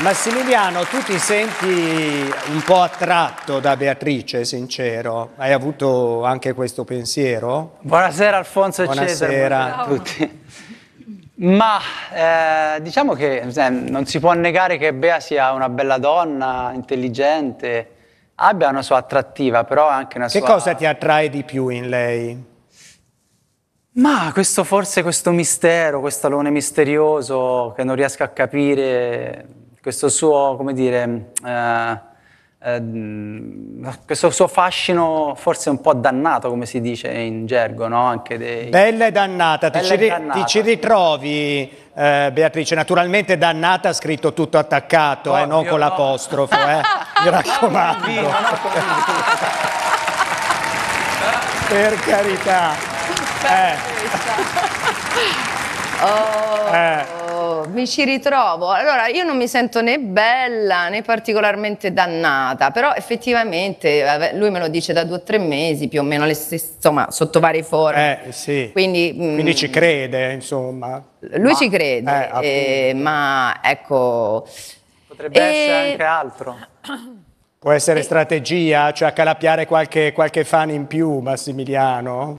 Massimiliano, tu ti senti un po' attratto da Beatrice, sincero? Hai avuto anche questo pensiero? Buonasera Alfonso e Buonasera. a tutti. Ma eh, diciamo che eh, non si può negare che Bea sia una bella donna, intelligente, abbia una sua attrattiva, però anche una che sua... Che cosa ti attrae di più in lei? Ma questo forse, questo mistero, questo alone misterioso che non riesco a capire questo suo, come dire, mm, eh, eh, mm, questo suo fascino forse un po' dannato, come si dice in gergo, no? Dei... Bella e dannata, Bella ti, ci dannata. ti, ci ritrovi eh, Beatrice, naturalmente dannata ha scritto tutto attaccato, oh, non con no. l'apostrofo, eh, mi raccomando. Vino, no, per carità. Oh. mi ci ritrovo. Allora, io non mi sento né bella né particolarmente dannata, però effettivamente lui me lo dice da due o tre mesi, più o meno le stesse, insomma, sotto varie forme. Eh, sì. Quindi, mm, Quindi mh, ci crede, insomma. Lui ma, ci crede, eh, eh, ma ecco... Potrebbe e... Eh, essere anche altro. Può essere eh. strategia, cioè calappiare qualche, qualche fan in più, Massimiliano?